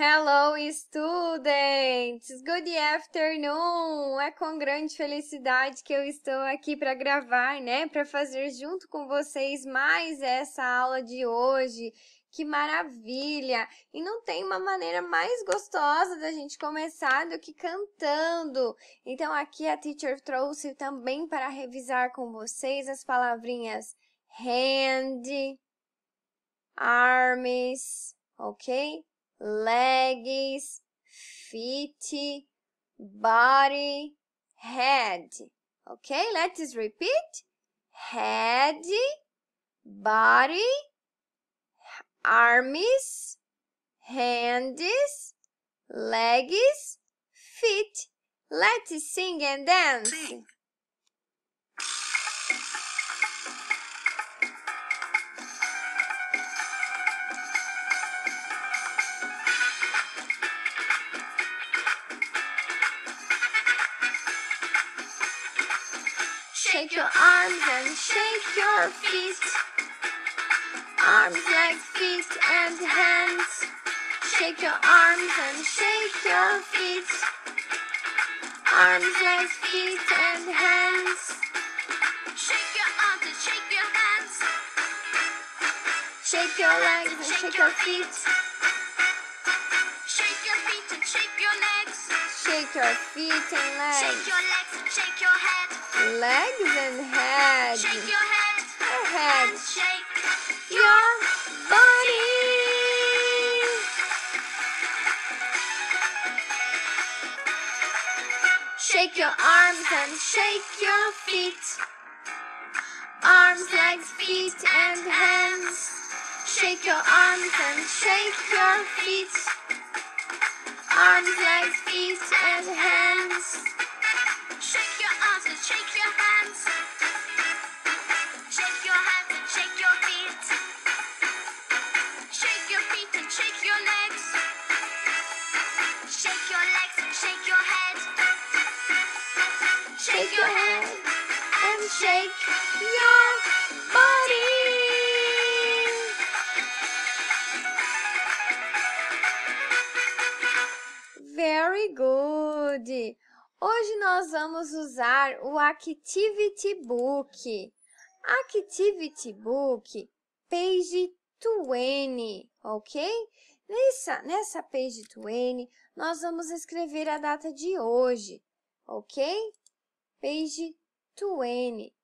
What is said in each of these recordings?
Hello, students! Good afternoon! É com grande felicidade que eu estou aqui para gravar, né? Para fazer junto com vocês mais essa aula de hoje. Que maravilha! E não tem uma maneira mais gostosa da gente começar do que cantando. Então, aqui a teacher trouxe também para revisar com vocês as palavrinhas hand, arms, ok? legs, feet, body, head. Okay, let's repeat. Head, body, arms, hands, legs, feet. Let's sing and dance. Sing. your arms and shake your feet. Arms, legs, feet, and hands. Shake your arms and shake your feet. Arms, legs, feet, and hands. Shake your arms and shake your hands. Shake your legs and shake your feet. Shake your feet and shake your legs. Shake your feet and legs legs and head. Shake your head. Your head. And shake your body. Shake your arms and shake your feet. Arms, legs, feet, and hands. Shake your arms and shake your feet. Arms, legs, feet, and hands. shake your head and shake your body. Very good! Hoje nós vamos usar o Activity Book. Activity Book, page 20, ok? Nessa, nessa page 20, nós vamos escrever a data de hoje, ok? Page 20.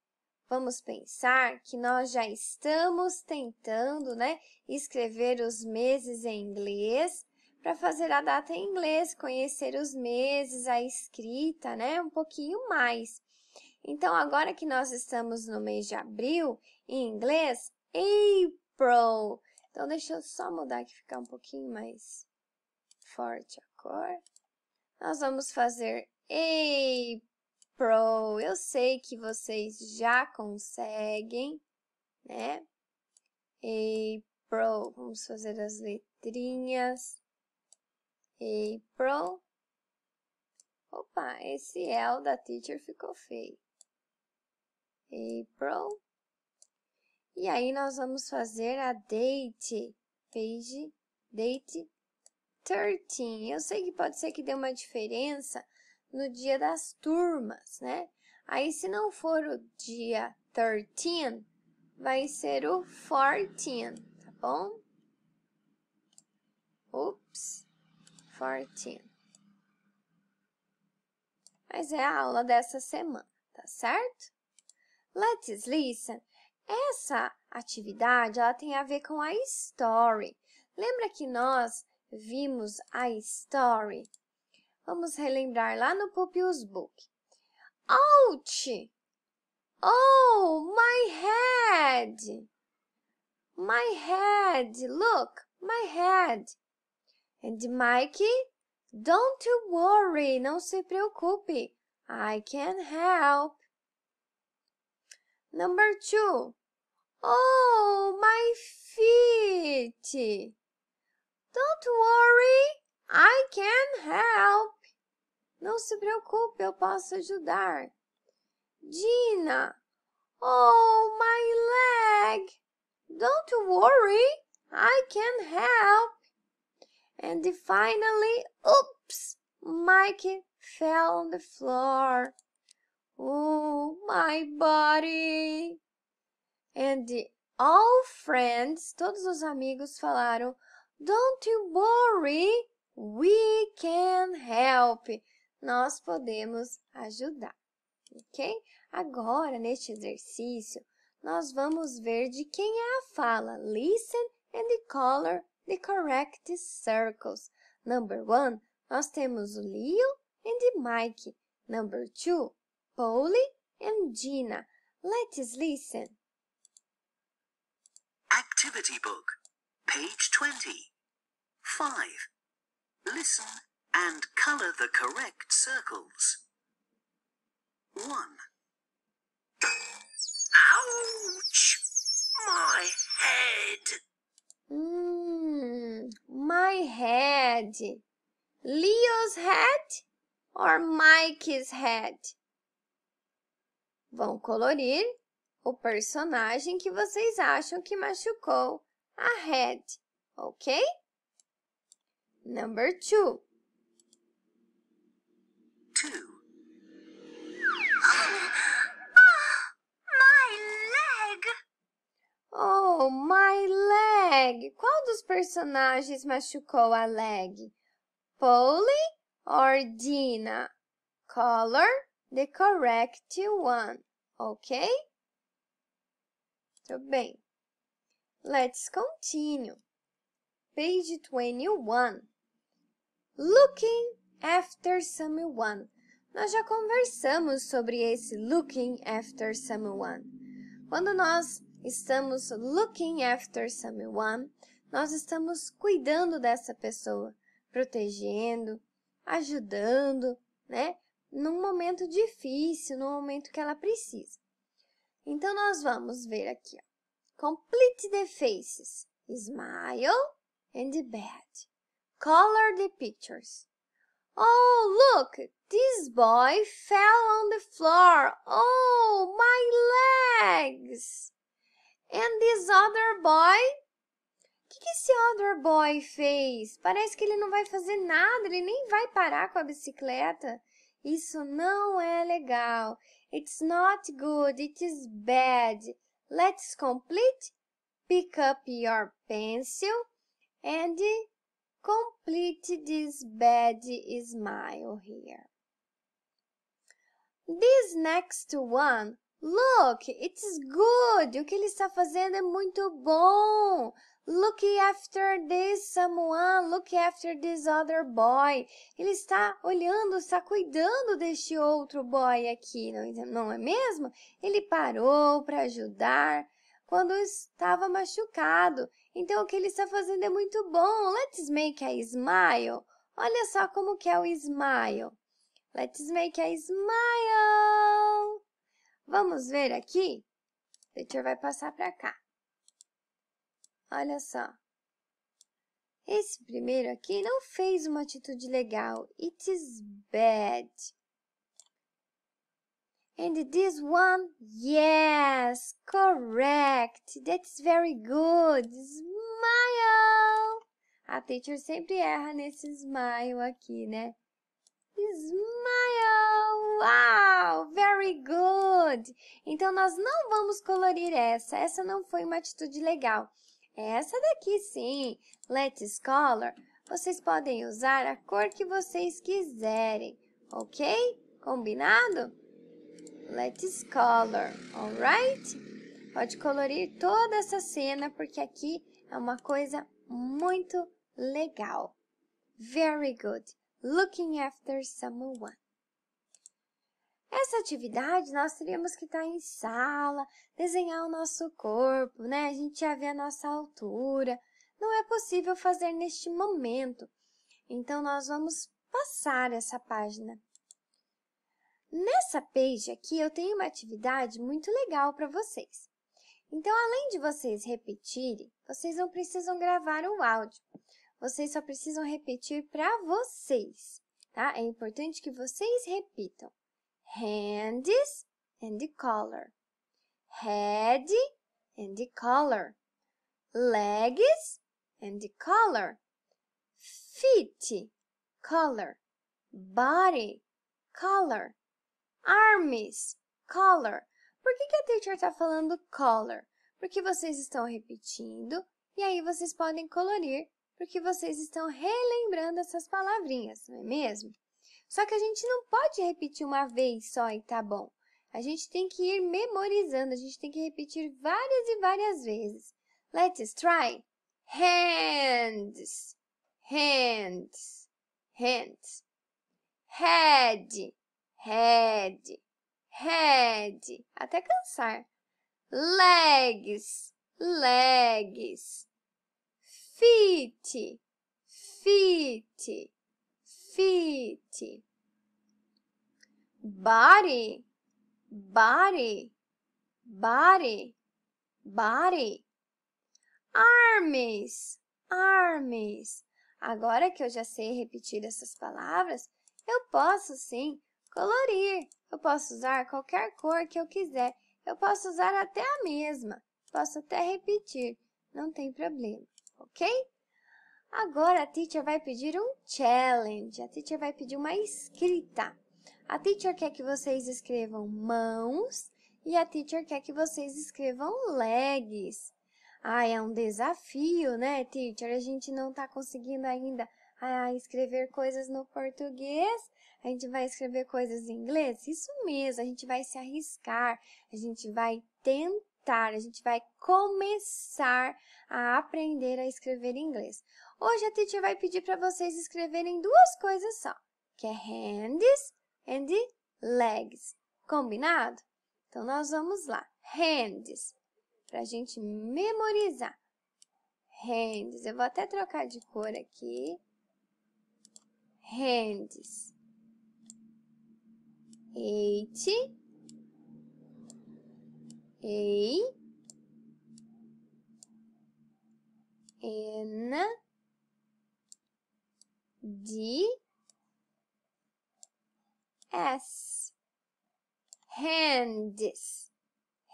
Vamos pensar que nós já estamos tentando né, escrever os meses em inglês para fazer a data em inglês, conhecer os meses, a escrita, né, um pouquinho mais. Então, agora que nós estamos no mês de abril, em inglês, April. Então, deixa eu só mudar que ficar um pouquinho mais forte a cor. Nós vamos fazer April. Pro, eu sei que vocês já conseguem, né? April, vamos fazer as letrinhas. April. Opa, esse L da teacher ficou feio. April. E aí nós vamos fazer a date, page, date 13. Eu sei que pode ser que dê uma diferença, no dia das turmas, né? Aí, se não for o dia 13, vai ser o 14, tá bom? Ups, 14. Mas é a aula dessa semana, tá certo? Let's listen. Essa atividade, ela tem a ver com a story. Lembra que nós vimos a story Vamos relembrar lá no Pupius Book. Ouch! Oh, my head! My head! Look, my head! And Mikey, don't worry, não se preocupe. I can help. Number two. Oh, my feet! Don't worry, I can help. Não se preocupe, eu posso ajudar. Dina. Oh, my leg. Don't worry, I can help. And finally, oops, Mike fell on the floor. Oh, my body. And all friends, todos os amigos falaram, don't you worry, we can help nós podemos ajudar, ok? Agora, neste exercício, nós vamos ver de quem é a fala Listen and color the correct circles. Number one, nós temos o Leo and Mike. Number two, Polly and Gina. Let's listen. Activity book, page 20. 5. Listen and color the correct circles. 1. Ouch! My head! Hmm. my head. Leo's head or Mike's head? Vão colorir o personagem que vocês acham que machucou a head, ok? Number two. too. Ah, ah, ah, oh, my leg! Oh, my leg! Qual dos personagens machucou a leg? Polly or Dina? Color the correct one, ok? Tudo bem. Let's continue. Page 21. Looking after someone. Nós já conversamos sobre esse looking after someone. Quando nós estamos looking after someone, nós estamos cuidando dessa pessoa, protegendo, ajudando, né? Num momento difícil, num momento que ela precisa. Então nós vamos ver aqui. Ó. Complete the faces. Smile and bed. Color the pictures. Oh, look! This boy fell on the floor. Oh, my legs! And this other boy o que, que esse other boy fez? Parece que ele não vai fazer nada, ele nem vai parar com a bicicleta. Isso não é legal. It's not good, it is bad. Let's complete. Pick up your pencil and Complete this bad smile here. This next one, look, it's good. O que ele está fazendo é muito bom. Look after this someone, look after this other boy. Ele está olhando, está cuidando deste outro boy aqui, não é, é mesmo? Ele parou para ajudar quando estava machucado. Então o que ele está fazendo é muito bom. Let's make a smile. Olha só como que é o smile. Let's make a smile. Vamos ver aqui? O teacher vai passar para cá. Olha só. Esse primeiro aqui não fez uma atitude legal. It is bad. And this one? Yes, correct. That's very good. Smile. A teacher sempre erra nesse smile aqui, né? Smile. Wow, very good. Então nós não vamos colorir essa. Essa não foi uma atitude legal. Essa daqui sim. Let's color. Vocês podem usar a cor que vocês quiserem, ok? Combinado? Let's color, alright? Pode colorir toda essa cena, porque aqui é uma coisa muito legal. Very good. Looking after someone. Essa atividade nós teríamos que estar em sala, desenhar o nosso corpo, né? A gente ia ver a nossa altura. Não é possível fazer neste momento. Então, nós vamos passar essa página Nessa page aqui eu tenho uma atividade muito legal para vocês. Então, além de vocês repetirem, vocês não precisam gravar um áudio. Vocês só precisam repetir para vocês, tá? É importante que vocês repitam. Hands and the color. Head and the color. Legs and the color. Feet, color. Body, color arms, color. Por que, que a teacher está falando color? Porque vocês estão repetindo e aí vocês podem colorir porque vocês estão relembrando essas palavrinhas, não é mesmo? Só que a gente não pode repetir uma vez só e tá bom. A gente tem que ir memorizando, a gente tem que repetir várias e várias vezes. Let's try. Hands, hands, hands. Head, head, head, até cansar. Legs, legs. Feet, feet, feet. Body, body, body, body. Arms, arms. Agora que eu já sei repetir essas palavras, eu posso sim Colorir. Eu posso usar qualquer cor que eu quiser. Eu posso usar até a mesma. Posso até repetir. Não tem problema, ok? Agora a teacher vai pedir um challenge. A teacher vai pedir uma escrita. A teacher quer que vocês escrevam mãos e a teacher quer que vocês escrevam legs. Ah, é um desafio, né, teacher? A gente não está conseguindo ainda a escrever coisas no português, a gente vai escrever coisas em inglês? Isso mesmo, a gente vai se arriscar, a gente vai tentar, a gente vai começar a aprender a escrever inglês. Hoje a teacher vai pedir para vocês escreverem duas coisas só, que é hands and legs. Combinado? Então nós vamos lá. Hands, para a gente memorizar. Hands, eu vou até trocar de cor aqui hands. H A N D S hands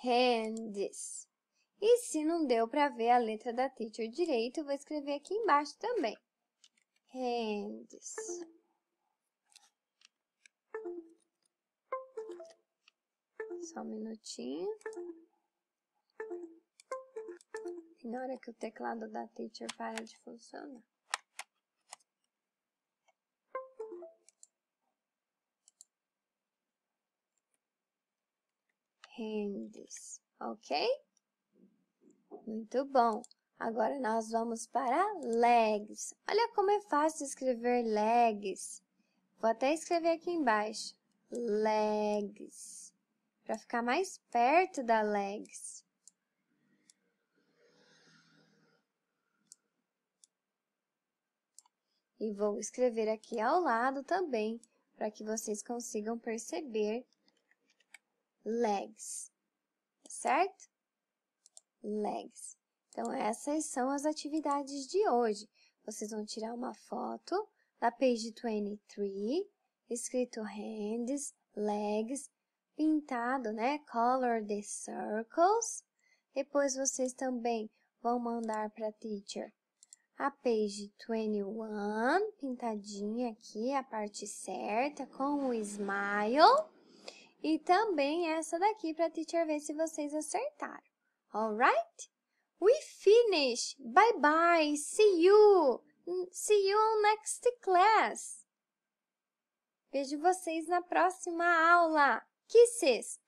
hands e se não deu para ver a letra da teacher direito, eu vou escrever aqui embaixo também hands. Só um minutinho. na hora que o teclado da teacher para de funcionar. Hands, ok? Muito bom. Agora nós vamos para legs. Olha como é fácil escrever legs. Vou até escrever aqui embaixo. Legs. Para ficar mais perto da legs. E vou escrever aqui ao lado também, para que vocês consigam perceber legs, tá certo? Legs. Então, essas são as atividades de hoje. Vocês vão tirar uma foto da page 23, escrito hands, legs, pintado, né? Color the circles. Depois, vocês também vão mandar para a teacher a page 21, pintadinha aqui, a parte certa, com o smile. E também essa daqui para a teacher ver se vocês acertaram. Alright? We finish. Bye bye. See you. See you on next class. Vejo vocês na próxima aula. Kisses.